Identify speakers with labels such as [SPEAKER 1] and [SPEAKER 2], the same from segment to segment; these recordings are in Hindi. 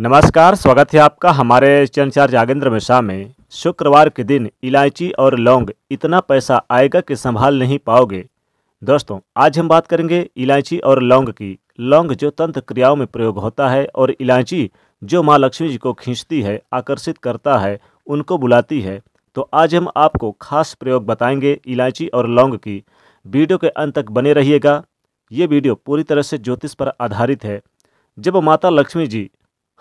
[SPEAKER 1] नमस्कार स्वागत है आपका हमारे चैनल जागेंद्र मिश्रा में शुक्रवार के दिन इलायची और लौंग इतना पैसा आएगा कि संभाल नहीं पाओगे दोस्तों आज हम बात करेंगे इलायची और लौंग की लौंग जो तंत्र क्रियाओं में प्रयोग होता है और इलायची जो माँ लक्ष्मी जी को खींचती है आकर्षित करता है उनको बुलाती है तो आज हम आपको खास प्रयोग बताएंगे इलायची और लौंग की वीडियो के अंत तक बने रहिएगा ये वीडियो पूरी तरह से ज्योतिष पर आधारित है जब माता लक्ष्मी जी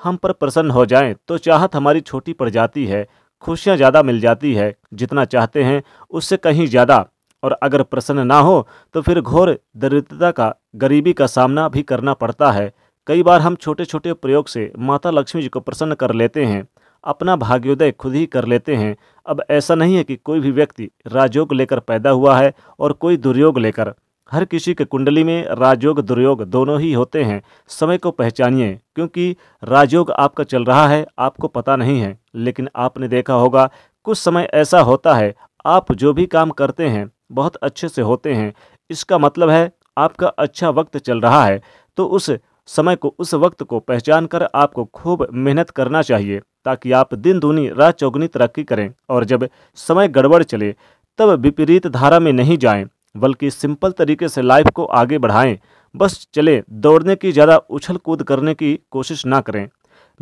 [SPEAKER 1] हम पर प्रसन्न हो जाएं तो चाहत हमारी छोटी पड़ जाती है खुशियाँ ज़्यादा मिल जाती है जितना चाहते हैं उससे कहीं ज़्यादा और अगर प्रसन्न ना हो तो फिर घोर दरिद्रता का गरीबी का सामना भी करना पड़ता है कई बार हम छोटे छोटे प्रयोग से माता लक्ष्मी जी को प्रसन्न कर लेते हैं अपना भाग्योदय खुद ही कर लेते हैं अब ऐसा नहीं है कि कोई भी व्यक्ति राजयोग लेकर पैदा हुआ है और कोई दुर्योग लेकर हर किसी के कुंडली में राजयोग दुर्योग दोनों ही होते हैं समय को पहचानिए क्योंकि राजयोग आपका चल रहा है आपको पता नहीं है लेकिन आपने देखा होगा कुछ समय ऐसा होता है आप जो भी काम करते हैं बहुत अच्छे से होते हैं इसका मतलब है आपका अच्छा वक्त चल रहा है तो उस समय को उस वक्त को पहचान कर आपको खूब मेहनत करना चाहिए ताकि आप दिन दूनी रात चौगुनी तरक्की करें और जब समय गड़बड़ चले तब विपरीत धारा में नहीं जाएं बल्कि सिंपल तरीके से लाइफ को आगे बढ़ाएं बस चले दौड़ने की ज़्यादा उछल कूद करने की कोशिश ना करें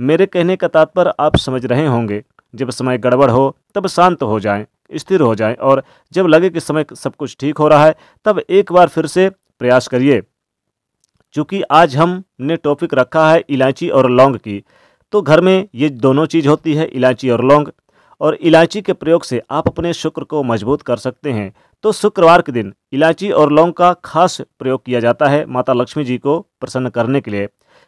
[SPEAKER 1] मेरे कहने का तात्पर्य आप समझ रहे होंगे जब समय गड़बड़ हो तब शांत हो जाएं स्थिर हो जाएं और जब लगे कि समय सब कुछ ठीक हो रहा है तब एक बार फिर से प्रयास करिए चूँकि आज हमने टॉपिक रखा है इलायची और लौंग की तो घर में ये दोनों चीज़ होती है इलायची और लौंग और इलायची के प्रयोग से आप अपने शुक्र को मजबूत कर सकते हैं तो शुक्रवार के दिन इलायची और लौंग का खास प्रयोग किया जाता है माता लक्ष्मी जी को प्रसन्न करने के लिए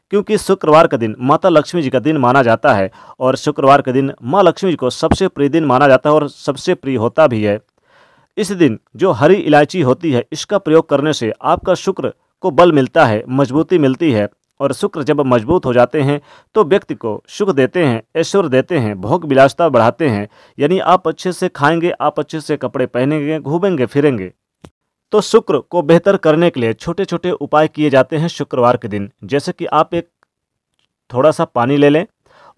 [SPEAKER 1] क्योंकि शुक्रवार का दिन माता लक्ष्मी जी का दिन माना जाता है और शुक्रवार के दिन माँ लक्ष्मी जी को सबसे प्रिय दिन माना जाता है और सबसे प्रिय होता भी है इस दिन जो हरी इलायची होती है इसका प्रयोग करने से आपका शुक्र को बल मिलता है मजबूती मिलती है और शुक्र जब मजबूत हो जाते हैं तो व्यक्ति को सुख देते हैं ऐश्वर्य देते हैं भोग विलासता बढ़ाते हैं यानी आप अच्छे से खाएंगे आप अच्छे से कपड़े पहनेंगे घूमेंगे फिरेंगे तो शुक्र को बेहतर करने के लिए छोटे छोटे उपाय किए जाते हैं शुक्रवार के दिन जैसे कि आप एक थोड़ा सा पानी ले लें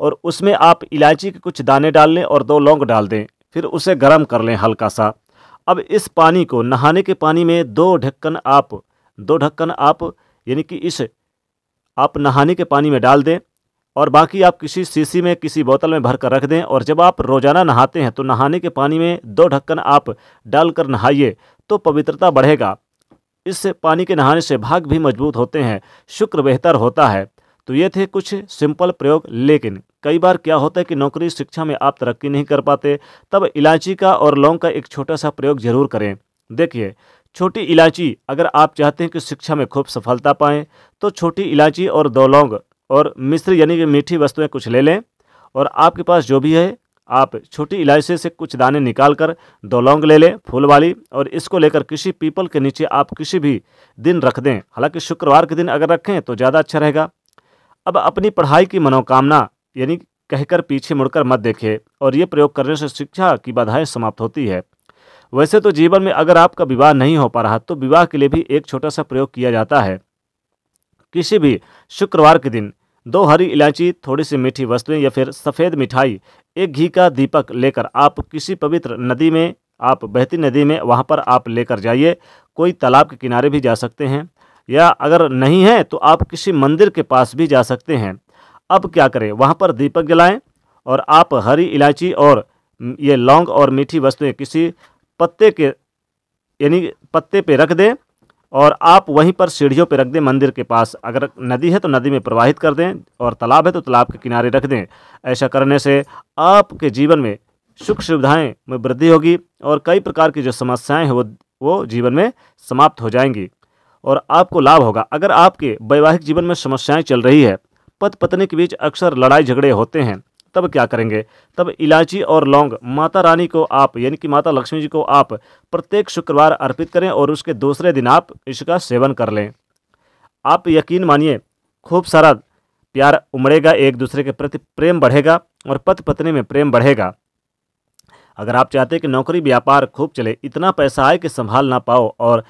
[SPEAKER 1] और उसमें आप इलायची के कुछ दाने डाल लें और दो लौंग डाल दें फिर उसे गर्म कर लें हल्का सा अब इस पानी को नहाने के पानी में दो ढक्कन आप दो ढक्कन आप यानी कि इस आप नहाने के पानी में डाल दें और बाकी आप किसी शीशी में किसी बोतल में भर कर रख दें और जब आप रोज़ाना नहाते हैं तो नहाने के पानी में दो ढक्कन आप डालकर नहाइए तो पवित्रता बढ़ेगा इससे पानी के नहाने से भाग भी मजबूत होते हैं शुक्र बेहतर होता है तो ये थे कुछ सिंपल प्रयोग लेकिन कई बार क्या होता है कि नौकरी शिक्षा में आप तरक्की नहीं कर पाते तब इलायची का और लौंग का एक छोटा सा प्रयोग जरूर करें देखिए छोटी इलायची अगर आप चाहते हैं कि शिक्षा में खूब सफलता पाएँ तो छोटी इलायची और लौंग और मिश्र यानी कि मीठी वस्तुएं कुछ ले लें और आपके पास जो भी है आप छोटी इलायची से कुछ दाने निकाल कर लौंग ले लें फूल वाली और इसको लेकर किसी पीपल के नीचे आप किसी भी दिन रख दें हालांकि शुक्रवार के दिन अगर रखें तो ज़्यादा अच्छा रहेगा अब अपनी पढ़ाई की मनोकामना यानी कहकर पीछे मुड़कर मत देखें और ये प्रयोग करने से शिक्षा की बाधाएँ समाप्त होती है वैसे तो जीवन में अगर आपका विवाह नहीं हो पा रहा तो विवाह के लिए भी एक छोटा सा प्रयोग किया जाता है किसी भी शुक्रवार के दिन दो हरी इलायची थोड़ी सी मीठी वस्तुएं या फिर सफ़ेद मिठाई एक घी का दीपक लेकर आप किसी पवित्र नदी में आप बहती नदी में वहाँ पर आप लेकर जाइए कोई तालाब के किनारे भी जा सकते हैं या अगर नहीं है तो आप किसी मंदिर के पास भी जा सकते हैं अब क्या करें वहाँ पर दीपक जलाएं और आप हरी इलायची और ये लौंग और मीठी वस्तुएं किसी पत्ते के यानी पत्ते पे रख दें और आप वहीं पर सीढ़ियों पे रख दें मंदिर के पास अगर नदी है तो नदी में प्रवाहित कर दें और तालाब है तो तालाब के किनारे रख दें ऐसा करने से आपके जीवन में सुख सुविधाएँ में वृद्धि होगी और कई प्रकार की जो समस्याएँ हैं वो वो जीवन में समाप्त हो जाएंगी और आपको लाभ होगा अगर आपके वैवाहिक जीवन में समस्याएं चल रही है पति पत्नी के बीच अक्सर लड़ाई झगड़े होते हैं तब क्या करेंगे तब इलायची और लौंग माता रानी को आप यानी कि माता लक्ष्मी जी को आप प्रत्येक शुक्रवार अर्पित करें और उसके दूसरे दिन आप इसका सेवन कर लें आप यकीन मानिए खूब सारा प्यार उमड़ेगा एक दूसरे के प्रति प्रेम बढ़ेगा और पति पत्नी में प्रेम बढ़ेगा अगर आप चाहते हैं कि नौकरी व्यापार खूब चले इतना पैसा आए कि संभाल ना पाओ और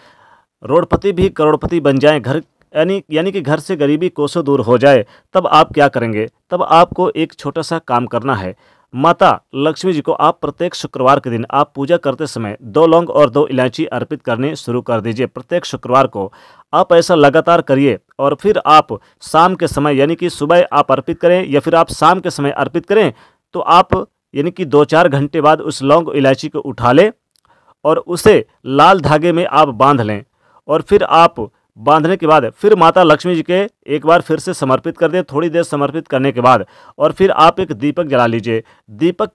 [SPEAKER 1] रोडपति भी करोड़पति बन जाएं घर यानी यानी कि घर से गरीबी कोसों दूर हो जाए तब आप क्या करेंगे तब आपको एक छोटा सा काम करना है माता लक्ष्मी जी को आप प्रत्येक शुक्रवार के दिन आप पूजा करते समय दो लौंग और दो इलायची अर्पित करने शुरू कर दीजिए प्रत्येक शुक्रवार को आप ऐसा लगातार करिए और फिर आप शाम के समय यानी कि सुबह आप अर्पित करें या फिर आप शाम के समय अर्पित करें तो आप यानी कि दो चार घंटे बाद उस लौंग इलायची को उठा लें और उसे लाल धागे में आप बांध लें और फिर आप बांधने के बाद फिर माता लक्ष्मी जी के एक बार फिर से समर्पित कर दें थोड़ी देर समर्पित करने के बाद और फिर आप एक दीपक जला लीजिए दीपक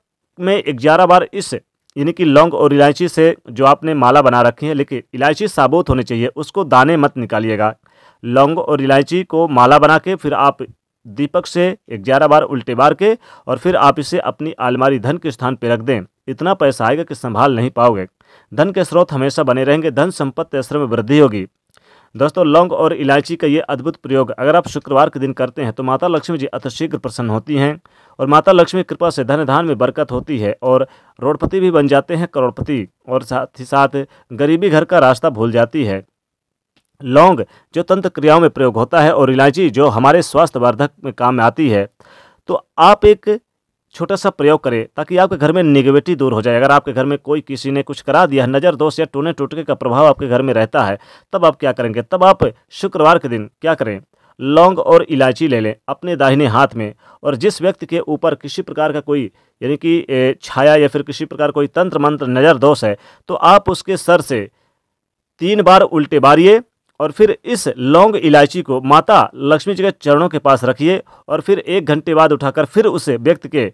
[SPEAKER 1] में ग्यारह बार इस यानी कि लौंग और इलायची से जो आपने माला बना रखी है लेकिन इलायची साबुत होनी चाहिए उसको दाने मत निकालिएगा लौंग और इलायची को माला बना के फिर आप दीपक से ग्यारह बार उल्टे बार के और फिर आप इसे अपनी आलमारी धन के स्थान पर रख दें इतना पैसा आएगा कि संभाल नहीं पाओगे धन के स्रोत हमेशा बने रहेंगे धन संपत्ति असर में वृद्धि होगी दोस्तों लौंग और इलायची का ये अद्भुत प्रयोग अगर आप शुक्रवार के दिन करते हैं तो माता लक्ष्मी जी अतिशीघ्र प्रसन्न होती हैं और माता लक्ष्मी कृपा से धन धान में बरकत होती है और रोडपति भी बन जाते हैं करोड़पति और साथ ही साथ गरीबी घर का रास्ता भूल जाती है लौंग जो तंत्र क्रियाओं में प्रयोग होता है और इलायची जो हमारे स्वास्थ्य वर्धक में काम में आती है तो आप एक छोटा सा प्रयोग करें ताकि आपके घर में निगेटिव दूर हो जाए अगर आपके घर में कोई किसी ने कुछ करा दिया नज़र दोष या टूने टूटके का प्रभाव आपके घर में रहता है तब आप क्या करेंगे तब आप शुक्रवार के दिन क्या करें लौंग और इलायची ले लें अपने दाहिने हाथ में और जिस व्यक्ति के ऊपर किसी प्रकार का कोई यानी कि छाया या फिर किसी प्रकार कोई तंत्र मंत्र नज़र दोष है तो आप उसके सर से तीन बार उल्टे बारिए और फिर इस लौंग इलायची को माता लक्ष्मी जी के चरणों के पास रखिए और फिर एक घंटे बाद उठाकर फिर उसे व्यक्ति के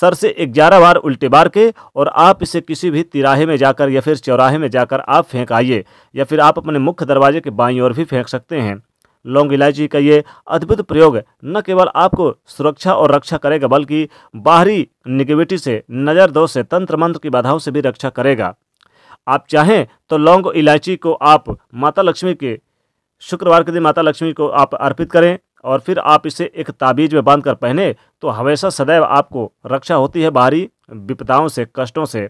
[SPEAKER 1] सर से ग्यारह बार उल्टे बार के और आप इसे किसी भी तिराहे में जाकर या फिर चौराहे में जाकर आप फेंक आइए या फिर आप अपने मुख्य दरवाजे के बाई ओर भी फेंक सकते हैं लौंग इलायची का ये अद्भुत प्रयोग न केवल आपको सुरक्षा और रक्षा करेगा बल्कि बाहरी निगेविटी से नज़र दोष से तंत्र मंत्र की बाधाओं से भी रक्षा करेगा आप चाहें तो लौंग इलायची को आप माता लक्ष्मी के शुक्रवार के दिन माता लक्ष्मी को आप अर्पित करें और फिर आप इसे एक ताबीज में बांध कर पहने तो हमेशा सदैव आपको रक्षा होती है बाहरी विपदाओं से कष्टों से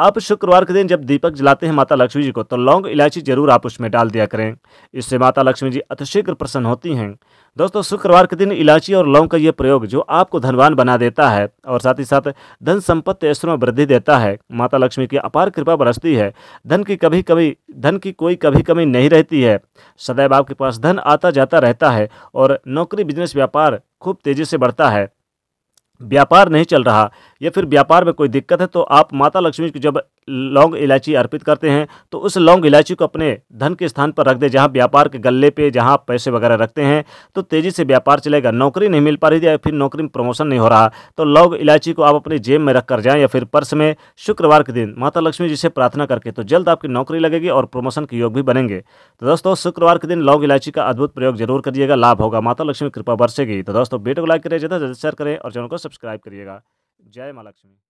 [SPEAKER 1] आप शुक्रवार के दिन जब दीपक जलाते हैं माता लक्ष्मी जी को तो लौंग इलायची जरूर आप उसमें डाल दिया करें इससे माता लक्ष्मी जी अतिशीघ्र प्रसन्न होती हैं दोस्तों शुक्रवार के दिन इलायची और लौंग का ये प्रयोग जो आपको धनवान बना देता है और साथ ही साथ धन संपत्ति ऐश्वर्य में वृद्धि देता है माता लक्ष्मी की अपार कृपा बरसती है धन की कभी कभी धन की कोई कभी कमी नहीं रहती है सदैव आपके पास धन आता जाता रहता है और नौकरी बिजनेस व्यापार खूब तेजी से बढ़ता है व्यापार नहीं चल रहा या फिर व्यापार में कोई दिक्कत है तो आप माता लक्ष्मी को जब लौंग इलायची अर्पित करते हैं तो उस लौंग इलायची को अपने धन के स्थान पर रख दें जहाँ व्यापार के गले पे जहाँ आप पैसे वगैरह रखते हैं तो तेज़ी से व्यापार चलेगा नौकरी नहीं मिल पा रही या फिर नौकरी में प्रमोशन नहीं हो रहा तो लौंग इलायची को आप अपने जेब में रख कर जाएँ या फिर पर्स में शुक्रवार के दिन माता लक्ष्मी जी से प्रार्थना करके तो जल्द आपकी नौकरी लगेगी और प्रमोशन के योग भी बनेंगे तो दोस्तों शुक्रवार के दिन लौंग इलायची का अद्भुत प्रयोग जरूर करिएगा लाभ होगा माता लक्ष्मी कृपा बरसेगी तो दोस्तों बेटो को लाइक करिए ज़्यादा ज़्यादा शेयर करें और चैनल को सब्सक्राइब करिएगा जय माँ लक्ष्मी